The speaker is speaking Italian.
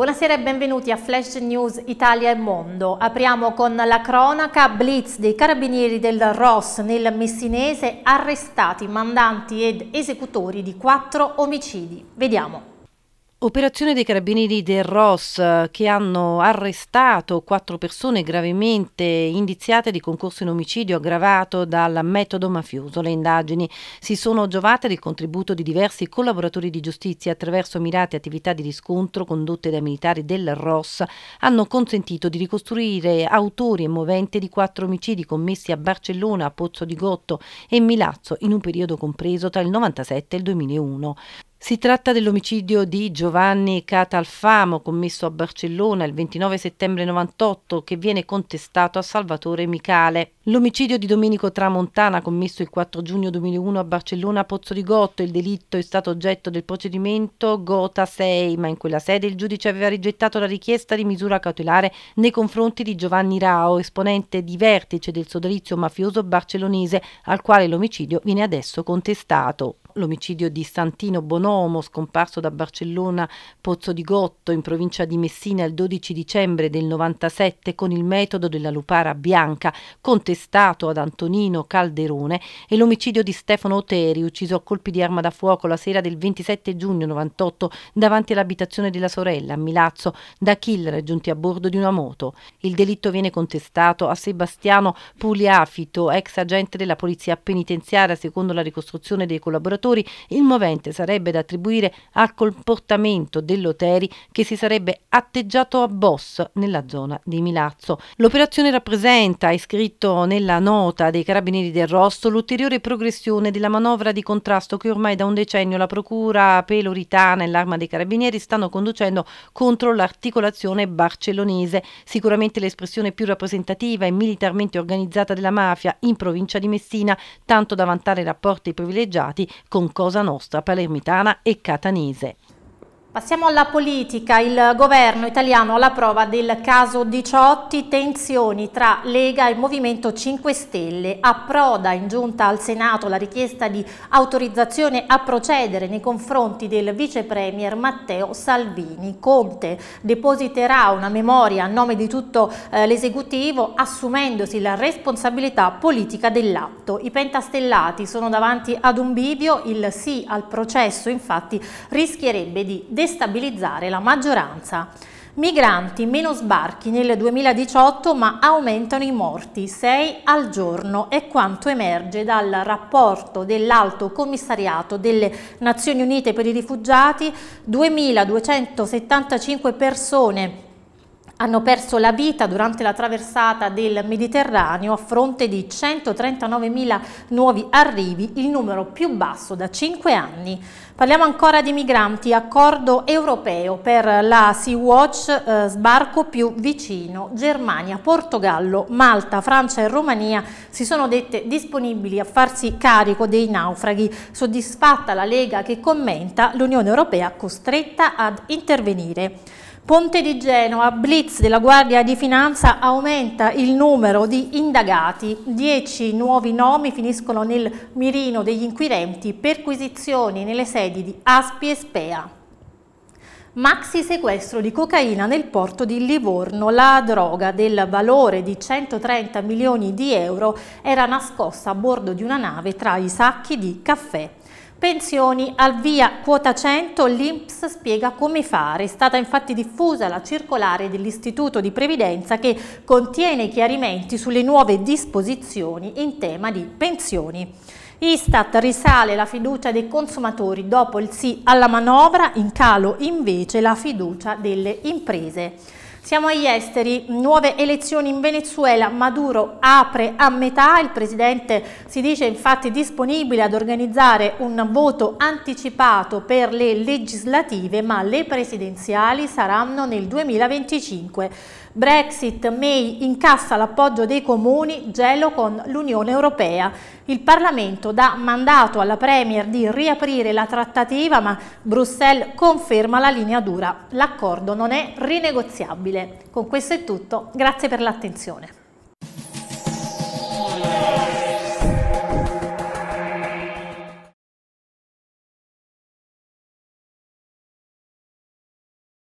Buonasera e benvenuti a Flash News Italia e Mondo. Apriamo con la cronaca blitz dei carabinieri del ROS nel Messinese arrestati mandanti ed esecutori di quattro omicidi. Vediamo. Operazione dei carabinieri del ROS eh, che hanno arrestato quattro persone gravemente indiziate di concorso in omicidio aggravato dal metodo mafioso. Le indagini si sono giovate del contributo di diversi collaboratori di giustizia attraverso mirate attività di riscontro condotte dai militari del ROS hanno consentito di ricostruire autori e moventi di quattro omicidi commessi a Barcellona, Pozzo di Gotto e Milazzo in un periodo compreso tra il 97 e il 2001. Si tratta dell'omicidio di Giovanni Catalfamo commesso a Barcellona il 29 settembre 98 che viene contestato a Salvatore Micale. L'omicidio di Domenico Tramontana commesso il 4 giugno 2001 a Barcellona a Pozzo di Gotto, il delitto è stato oggetto del procedimento Gota 6, ma in quella sede il giudice aveva rigettato la richiesta di misura cautelare nei confronti di Giovanni Rao, esponente di vertice del sodalizio mafioso barcellonese, al quale l'omicidio viene adesso contestato l'omicidio di Santino Bonomo, scomparso da Barcellona Pozzo di Gotto in provincia di Messina il 12 dicembre del 97 con il metodo della lupara bianca contestato ad Antonino Calderone e l'omicidio di Stefano Oteri ucciso a colpi di arma da fuoco la sera del 27 giugno 98 davanti all'abitazione della sorella a Milazzo da killer giunti a bordo di una moto. Il delitto viene contestato a Sebastiano Pugliafito, ex agente della polizia penitenziaria secondo la ricostruzione dei collaboratori lavoratori, il movente sarebbe da attribuire al comportamento dell'Oteri che si sarebbe atteggiato a Boss nella zona di Milazzo. L'operazione rappresenta, è scritto nella nota dei carabinieri del Rosso, l'ulteriore progressione della manovra di contrasto che ormai da un decennio la procura peloritana e l'arma dei carabinieri stanno conducendo contro l'articolazione barcellonese, sicuramente l'espressione più rappresentativa e militarmente organizzata della mafia in provincia di Messina, tanto da vantare rapporti privilegiati con Cosa Nostra palermitana e catanese. Passiamo alla politica. Il governo italiano alla prova del caso 18, tensioni tra Lega e Movimento 5 Stelle. Approda in giunta al Senato la richiesta di autorizzazione a procedere nei confronti del vice premier Matteo Salvini. Conte depositerà una memoria a nome di tutto eh, l'esecutivo assumendosi la responsabilità politica dell'atto. I pentastellati sono davanti ad un bivio, il sì al processo infatti rischierebbe di destabilizzare la maggioranza. Migranti, meno sbarchi nel 2018 ma aumentano i morti, 6 al giorno è quanto emerge dal rapporto dell'Alto Commissariato delle Nazioni Unite per i Rifugiati, 2.275 persone hanno perso la vita durante la traversata del Mediterraneo a fronte di 139.000 nuovi arrivi, il numero più basso da 5 anni. Parliamo ancora di migranti, accordo europeo per la Sea-Watch, eh, sbarco più vicino, Germania, Portogallo, Malta, Francia e Romania si sono dette disponibili a farsi carico dei naufraghi, soddisfatta la Lega che commenta l'Unione Europea costretta ad intervenire. Ponte di Genova, blitz della Guardia di Finanza aumenta il numero di indagati, Dieci nuovi nomi finiscono nel mirino degli inquirenti, perquisizioni nelle sedi di Aspi e Spea. Maxi sequestro di cocaina nel porto di Livorno. La droga del valore di 130 milioni di euro era nascosta a bordo di una nave tra i sacchi di caffè. Pensioni al via quota 100, l'INPS spiega come fare. È stata infatti diffusa la circolare dell'Istituto di Previdenza che contiene chiarimenti sulle nuove disposizioni in tema di pensioni. Istat risale la fiducia dei consumatori dopo il sì alla manovra, in calo invece la fiducia delle imprese. Siamo agli esteri, nuove elezioni in Venezuela, Maduro apre a metà, il presidente si dice infatti disponibile ad organizzare un voto anticipato per le legislative, ma le presidenziali saranno nel 2025. Brexit, May incassa l'appoggio dei comuni, gelo con l'Unione Europea. Il Parlamento dà mandato alla Premier di riaprire la trattativa, ma Bruxelles conferma la linea dura. L'accordo non è rinegoziabile stabile. Con questo è tutto, grazie per l'attenzione.